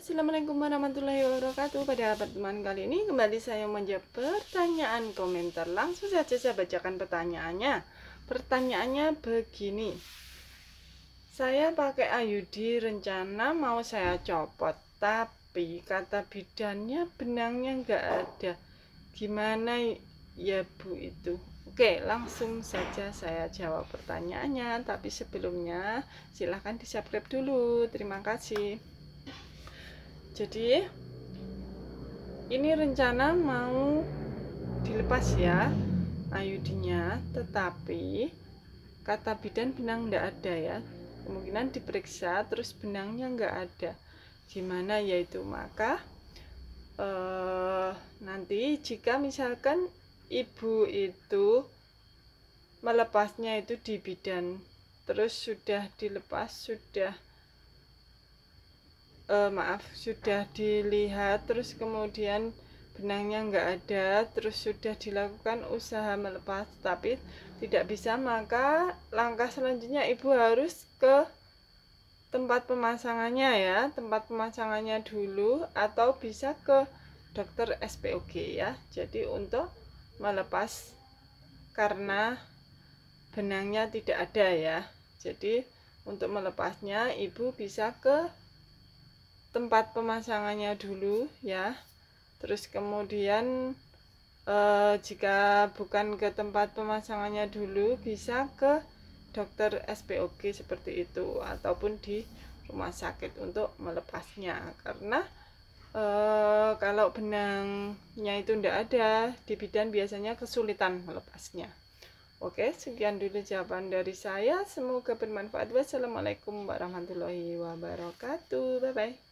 Assalamualaikum warahmatullahi wabarakatuh Pada pertemuan kali ini kembali saya menjawab pertanyaan komentar Langsung saja saya bacakan pertanyaannya Pertanyaannya begini Saya pakai ayudi rencana mau saya copot Tapi kata bidannya benangnya nggak ada Gimana ya bu itu Oke, langsung saja saya jawab pertanyaannya. Tapi sebelumnya, silahkan di-subscribe dulu. Terima kasih jadi ini rencana mau dilepas ya ayudinya tetapi kata bidan benang ndak ada ya kemungkinan diperiksa terus benangnya nggak ada gimana yaitu maka eh, nanti jika misalkan ibu itu melepasnya itu di bidan terus sudah dilepas sudah uh, maaf sudah dilihat terus kemudian benangnya nggak ada terus sudah dilakukan usaha melepas tapi tidak bisa maka langkah selanjutnya ibu harus ke tempat pemasangannya ya tempat pemasangannya dulu atau bisa ke dokter SPOG ya jadi untuk melepas karena benangnya tidak ada ya jadi untuk melepasnya ibu bisa ke tempat pemasangannya dulu ya terus kemudian e, jika bukan ke tempat pemasangannya dulu bisa ke dokter SPOG seperti itu ataupun di rumah sakit untuk melepasnya karena e, kalau benangnya itu tidak ada di bidan biasanya kesulitan melepasnya Oke, sekian dulu jawaban dari saya. Semoga bermanfaat. Wassalamualaikum warahmatullahi wabarakatuh. Bye bye.